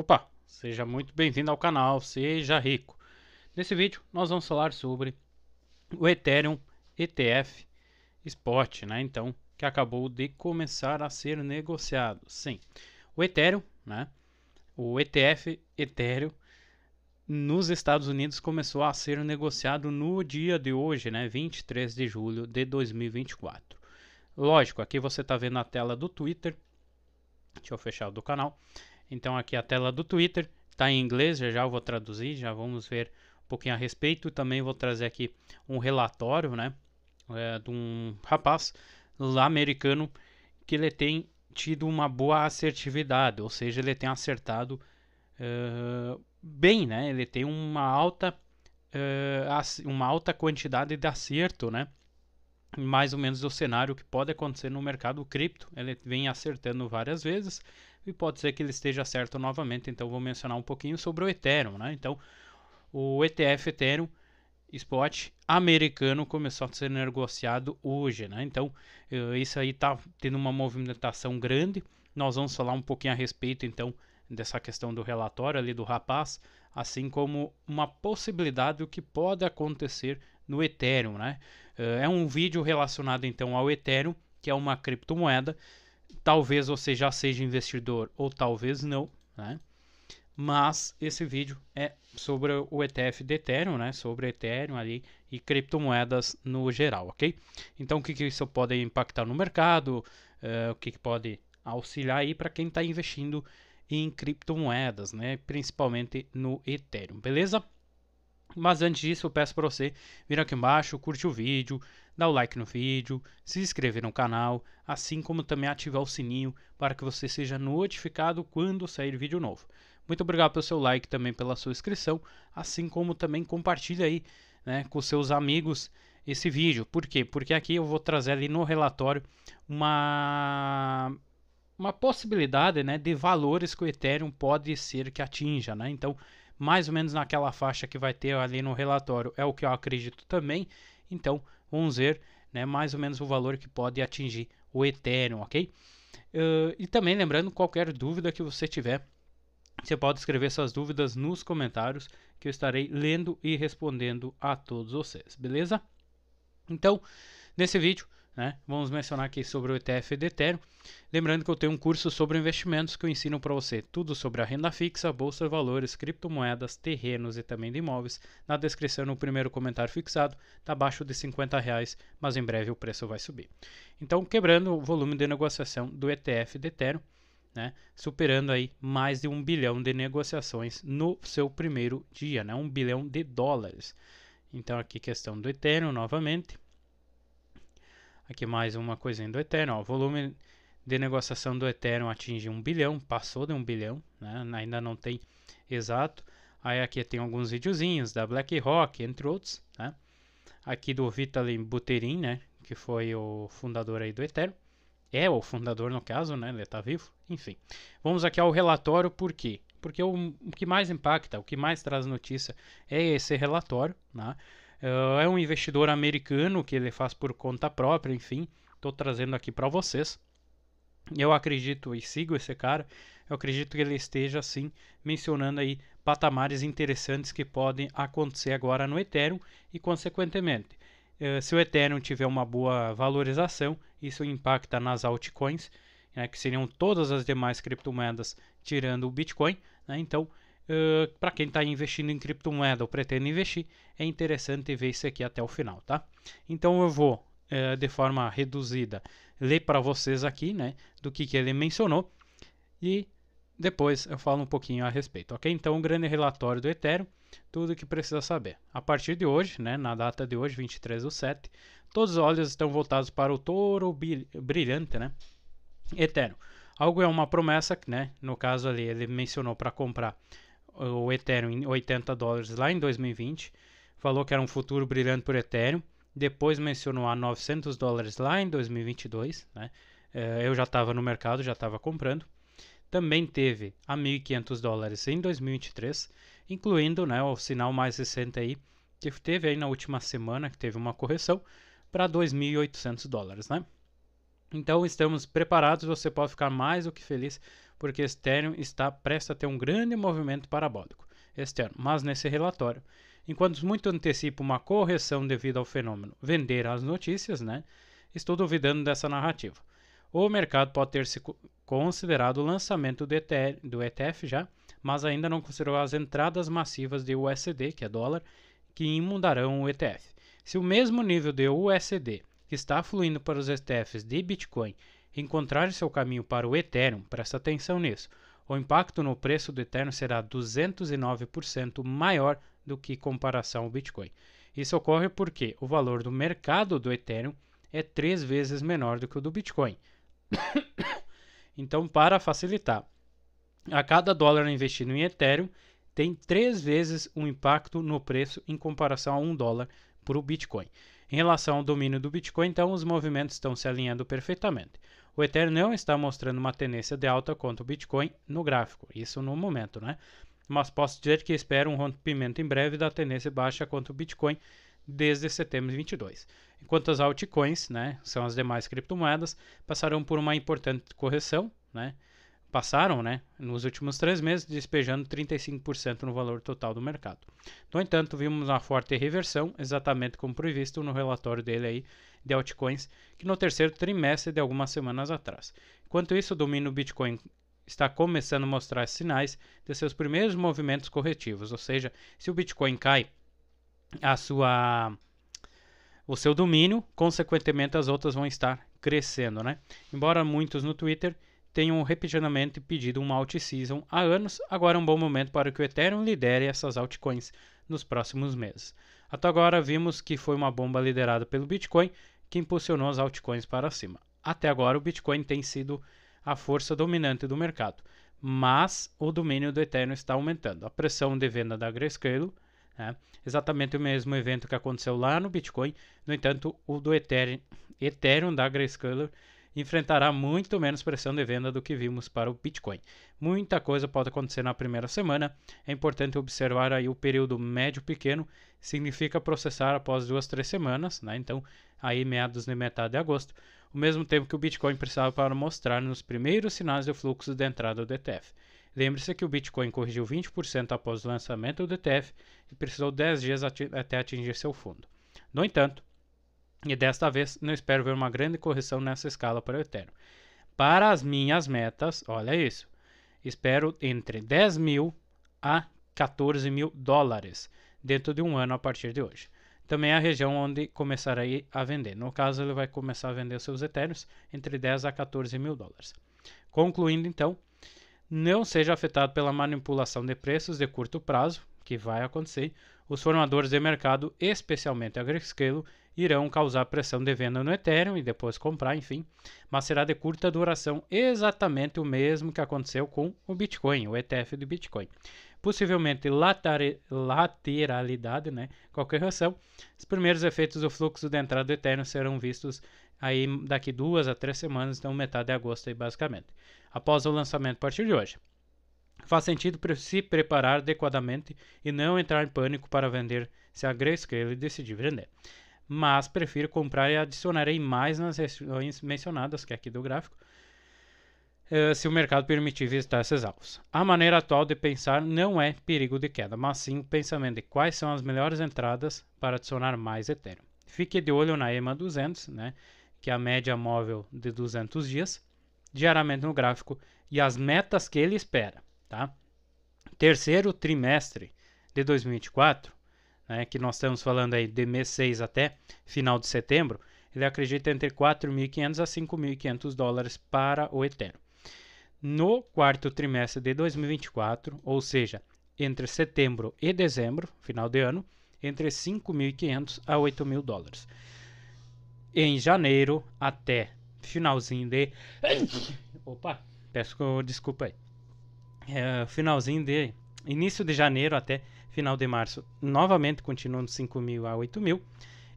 Opa, seja muito bem-vindo ao canal, seja rico. Nesse vídeo nós vamos falar sobre o Ethereum ETF Spot, né? Então, que acabou de começar a ser negociado. Sim, o Ethereum, né? O ETF Ethereum nos Estados Unidos começou a ser negociado no dia de hoje, né, 23 de julho de 2024. Lógico, aqui você está vendo a tela do Twitter. Deixa eu fechar o do canal. Então aqui a tela do Twitter está em inglês, já já eu vou traduzir, já vamos ver um pouquinho a respeito. Também vou trazer aqui um relatório, né, é, de um rapaz lá americano que ele tem tido uma boa assertividade, ou seja, ele tem acertado uh, bem, né? Ele tem uma alta, uh, uma alta quantidade de acerto, né? Mais ou menos o cenário que pode acontecer no mercado cripto. Ele vem acertando várias vezes e pode ser que ele esteja certo novamente. Então vou mencionar um pouquinho sobre o Ethereum, né? Então o ETF Ethereum spot americano começou a ser negociado hoje, né? Então eh, isso aí está tendo uma movimentação grande. Nós vamos falar um pouquinho a respeito então dessa questão do relatório ali do rapaz, assim como uma possibilidade do que pode acontecer no Ethereum, né? Eh, é um vídeo relacionado então ao Ethereum, que é uma criptomoeda Talvez você já seja investidor ou talvez não, né? Mas esse vídeo é sobre o ETF de Ethereum, né? Sobre Ethereum ali e criptomoedas no geral, ok? Então, o que, que isso pode impactar no mercado? Uh, o que, que pode auxiliar aí para quem está investindo em criptomoedas, né? Principalmente no Ethereum, beleza? Mas antes disso, eu peço para você vir aqui embaixo, curtir o vídeo, dar o like no vídeo, se inscrever no canal, assim como também ativar o sininho para que você seja notificado quando sair vídeo novo. Muito obrigado pelo seu like, também pela sua inscrição, assim como também compartilha aí né, com seus amigos esse vídeo. Por quê? Porque aqui eu vou trazer ali no relatório uma uma possibilidade né, de valores que o Ethereum pode ser que atinja. Né? Então, mais ou menos naquela faixa que vai ter ali no relatório. É o que eu acredito também. Então, vamos ver né, mais ou menos o valor que pode atingir o Ethereum, ok? Uh, e também lembrando, qualquer dúvida que você tiver, você pode escrever suas dúvidas nos comentários que eu estarei lendo e respondendo a todos vocês, beleza? Então, nesse vídeo né? Vamos mencionar aqui sobre o ETF de Ethereum. Lembrando que eu tenho um curso sobre investimentos que eu ensino para você tudo sobre a renda fixa, bolsa de valores, criptomoedas, terrenos e também de imóveis. Na descrição, no primeiro comentário fixado, está abaixo de 50 reais, mas em breve o preço vai subir. Então, quebrando o volume de negociação do ETF de Ethereum, né? superando aí mais de um bilhão de negociações no seu primeiro dia, né? um bilhão de dólares. Então, aqui questão do Ethereum novamente. Aqui mais uma coisinha do Ethereum. Ó. O volume de negociação do Ethereum atinge um bilhão, passou de um bilhão, né? ainda não tem exato. Aí aqui tem alguns videozinhos da BlackRock, entre outros, né? Aqui do Vitaly Buterin, né? Que foi o fundador aí do Ethereum. É o fundador no caso, né? Ele está vivo. Enfim, vamos aqui ao relatório, por quê? Porque o, o que mais impacta, o que mais traz notícia é esse relatório, né? É, é um investidor americano que ele faz por conta própria, enfim. Estou trazendo aqui para vocês. Eu acredito e sigo esse cara. Eu acredito que ele esteja assim mencionando aí patamares interessantes que podem acontecer agora no Ethereum e consequentemente, eh, se o Ethereum tiver uma boa valorização, isso impacta nas altcoins, né, que seriam todas as demais criptomoedas tirando o Bitcoin. Né, então eh, para quem está investindo em criptomoeda ou pretende investir, é interessante ver isso aqui até o final, tá? Então eu vou, uh, de forma reduzida, ler para vocês aqui, né, do que, que ele mencionou e depois eu falo um pouquinho a respeito, ok? Então, o um grande relatório do Ethereum, tudo o que precisa saber. A partir de hoje, né, na data de hoje, 23 do 7, todos os olhos estão voltados para o touro brilhante, né? Ethereum. Algo é uma promessa, né? No caso ali, ele mencionou para comprar o Ethereum em 80 dólares lá em 2020, falou que era um futuro brilhante por Ethereum, depois mencionou a 900 dólares lá em 2022, né? Eh, eu já estava no mercado, já estava comprando. Também teve a 1.500 dólares em 2023, incluindo né, o sinal mais recente aí, que teve aí na última semana, que teve uma correção, para 2.800 dólares, né? Então estamos preparados, você pode ficar mais do que feliz porque Ethereum está prestes a ter um grande movimento parabólico externo, mas nesse relatório. Enquanto muito antecipo uma correção devido ao fenômeno vender as notícias, né, estou duvidando dessa narrativa. O mercado pode ter se considerado o lançamento do ETF, do ETF já, mas ainda não considerou as entradas massivas de USD, que é dólar, que imundarão o ETF. Se o mesmo nível de USD que está fluindo para os ETFs de Bitcoin encontrar seu caminho para o Ethereum, presta atenção nisso, o impacto no preço do Ethereum será 209% maior do que comparação ao Bitcoin. Isso ocorre porque o valor do mercado do Ethereum é três vezes menor do que o do Bitcoin. então, para facilitar, a cada dólar investido em Ethereum tem três vezes o um impacto no preço em comparação a um dólar para o Bitcoin. Em relação ao domínio do Bitcoin, então os movimentos estão se alinhando perfeitamente. O Ethereum não está mostrando uma tendência de alta contra o Bitcoin no gráfico, isso no momento, né? Mas posso dizer que espero um rompimento em breve da tendência baixa contra o Bitcoin desde setembro de 22. Enquanto as altcoins, né, são as demais criptomoedas, passaram por uma importante correção, né? passaram né, nos últimos três meses, despejando 35% no valor total do mercado. No entanto, vimos uma forte reversão, exatamente como previsto no relatório dele aí, de altcoins que no terceiro trimestre de algumas semanas atrás. Enquanto isso, o domínio Bitcoin está começando a mostrar sinais de seus primeiros movimentos corretivos, ou seja, se o Bitcoin cai, a sua o seu domínio, consequentemente as outras vão estar crescendo, né? Embora muitos no Twitter tenham repetidamente pedido uma alt season há anos, agora é um bom momento para que o Ethereum lidere essas altcoins nos próximos meses. Até agora vimos que foi uma bomba liderada pelo Bitcoin, que impulsionou as altcoins para cima. Até agora, o Bitcoin tem sido a força dominante do mercado, mas o domínio do Ethereum está aumentando. A pressão de venda da Grayscale né, exatamente o mesmo evento que aconteceu lá no Bitcoin, no entanto, o do Ethereum, Ethereum da Grayscale enfrentará muito menos pressão de venda do que vimos para o Bitcoin. Muita coisa pode acontecer na primeira semana, é importante observar aí o período médio-pequeno, significa processar após duas, três semanas, né? então aí meados de metade de agosto, o mesmo tempo que o Bitcoin precisava para mostrar nos primeiros sinais de fluxo de entrada do ETF. Lembre-se que o Bitcoin corrigiu 20% após o lançamento do ETF e precisou 10 dias ati até atingir seu fundo. No entanto, e desta vez não espero ver uma grande correção nessa escala para o Ethereum. Para as minhas metas, olha isso. Espero entre 10 mil a 14 mil dólares dentro de um ano a partir de hoje. Também é a região onde começarei a vender. No caso, ele vai começar a vender seus etéreos entre 10 a 14 mil dólares. Concluindo, então, não seja afetado pela manipulação de preços de curto prazo, que vai acontecer. Os formadores de mercado, especialmente a Grayscale, irão causar pressão de venda no Ethereum e depois comprar, enfim, mas será de curta duração, exatamente o mesmo que aconteceu com o Bitcoin, o ETF do Bitcoin. Possivelmente lateralidade, né? Qualquer razão, os primeiros efeitos do fluxo de entrada do Ethereum serão vistos aí daqui duas a três semanas, então metade de agosto aí basicamente, após o lançamento a partir de hoje. Faz sentido se preparar adequadamente e não entrar em pânico para vender se a Grayscale decidir vender mas prefiro comprar e adicionarei mais nas regiões mencionadas, que é aqui do gráfico, eh, se o mercado permitir visitar essas alvos. A maneira atual de pensar não é perigo de queda, mas sim o pensamento de quais são as melhores entradas para adicionar mais Ethereum. Fique de olho na EMA 200, né, que é a média móvel de 200 dias, diariamente no gráfico, e as metas que ele espera. Tá? Terceiro trimestre de 2024, né, que nós estamos falando aí de mês 6 até final de setembro, ele acredita entre 4.500 a 5.500 dólares para o Ethereum. No quarto trimestre de 2024, ou seja, entre setembro e dezembro, final de ano, entre 5.500 a 8.000 dólares. Em janeiro até finalzinho de. Opa, peço desculpa aí. É, finalzinho de. Início de janeiro até final de março novamente continuando de 5 mil a 8 mil,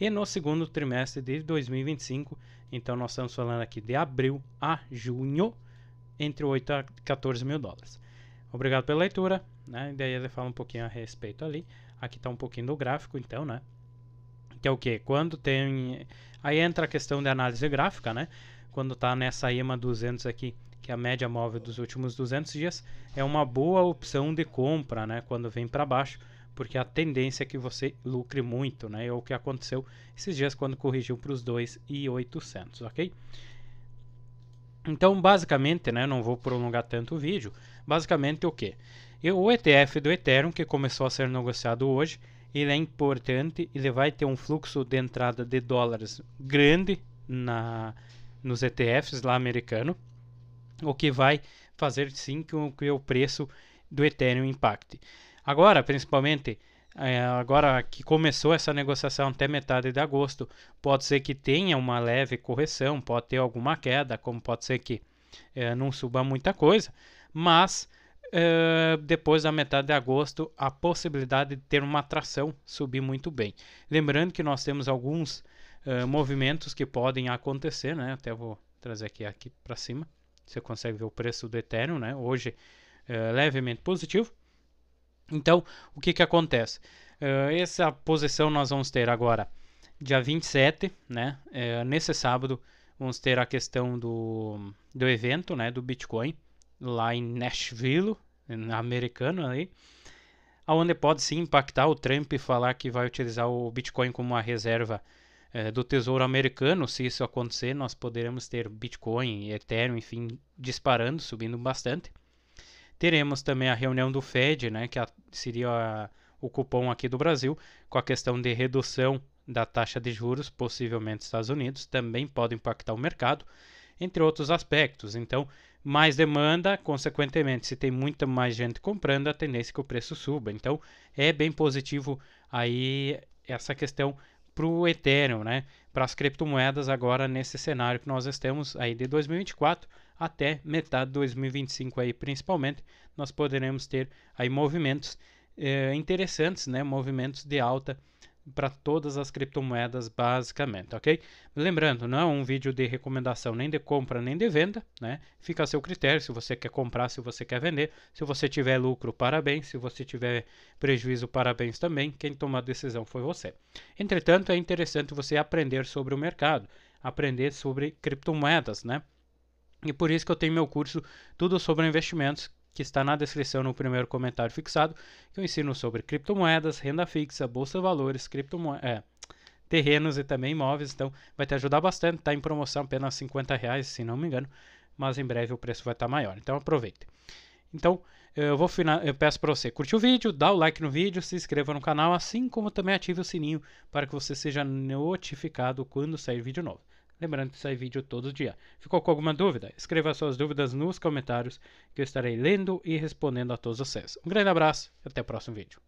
e no segundo trimestre de 2025, então nós estamos falando aqui de abril a junho, entre 8 a 14 mil dólares. Obrigado pela leitura, né? Daí ele fala um pouquinho a respeito ali. Aqui está um pouquinho do gráfico, então, né? Que é o que? Quando tem. Aí entra a questão de análise gráfica, né? Quando está nessa EMA 200 aqui, que é a média móvel dos últimos 200 dias, é uma boa opção de compra, né, quando vem para baixo, porque é a tendência é que você lucre muito, né? É o que aconteceu esses dias quando corrigiu para os 2,800, OK? Então, basicamente, né, não vou prolongar tanto o vídeo. Basicamente o que? O ETF do Ethereum que começou a ser negociado hoje, ele é importante, ele vai ter um fluxo de entrada de dólares grande na nos ETFs lá americano o que vai fazer sim com que o preço do Ethereum impacte. Agora, principalmente, é, agora que começou essa negociação até metade de agosto, pode ser que tenha uma leve correção, pode ter alguma queda, como pode ser que é, não suba muita coisa, mas é, depois da metade de agosto a possibilidade de ter uma atração subir muito bem. Lembrando que nós temos alguns é, movimentos que podem acontecer, né? Até vou trazer aqui, aqui para cima. Você consegue ver o preço do Ethereum, né? Hoje é levemente positivo. Então, o que, que acontece? É, essa posição nós vamos ter agora, dia 27, né? É, nesse sábado, vamos ter a questão do, do evento, né? Do Bitcoin, lá em Nashville, americano aí. Onde pode sim impactar o Trump e falar que vai utilizar o Bitcoin como uma reserva é, do Tesouro Americano, se isso acontecer, nós poderemos ter Bitcoin e Ethereum, enfim, disparando, subindo bastante. Teremos também a reunião do Fed, né, que seria a, o cupom aqui do Brasil, com a questão de redução da taxa de juros, possivelmente Estados Unidos, também pode impactar o mercado, entre outros aspectos. Então, mais demanda, consequentemente, se tem muita mais gente comprando, a tendência é que o preço suba. Então, é bem positivo aí essa questão para o Ethereum, né? para as criptomoedas agora nesse cenário que nós estamos aí de 2024 até metade de 2025 aí principalmente nós poderemos ter aí movimentos eh, interessantes, né? movimentos de alta para todas as criptomoedas basicamente, ok? Lembrando, não é um vídeo de recomendação nem de compra nem de venda, né? Fica a seu critério se você quer comprar, se você quer vender. Se você tiver lucro, parabéns. Se você tiver prejuízo, parabéns também. Quem tomou a decisão foi você. Entretanto, é interessante você aprender sobre o mercado, aprender sobre criptomoedas, né? E por isso que eu tenho meu curso Tudo sobre Investimentos, que está na descrição no primeiro comentário fixado, que eu ensino sobre criptomoedas, renda fixa, bolsa de valores, criptomoedas, é, terrenos e também imóveis. Então vai te ajudar bastante. Está em promoção apenas 50 reais, se não me engano, mas em breve o preço vai estar tá maior. Então aproveite. Então eu vou eu peço para você curtir o vídeo, dá o like no vídeo, se inscreva no canal, assim como também ative o sininho para que você seja notificado quando sair vídeo novo. Lembrando que sai vídeo todo dia. Ficou com alguma dúvida? Escreva suas dúvidas nos comentários que eu estarei lendo e respondendo a todos vocês. Um grande abraço e até o próximo vídeo.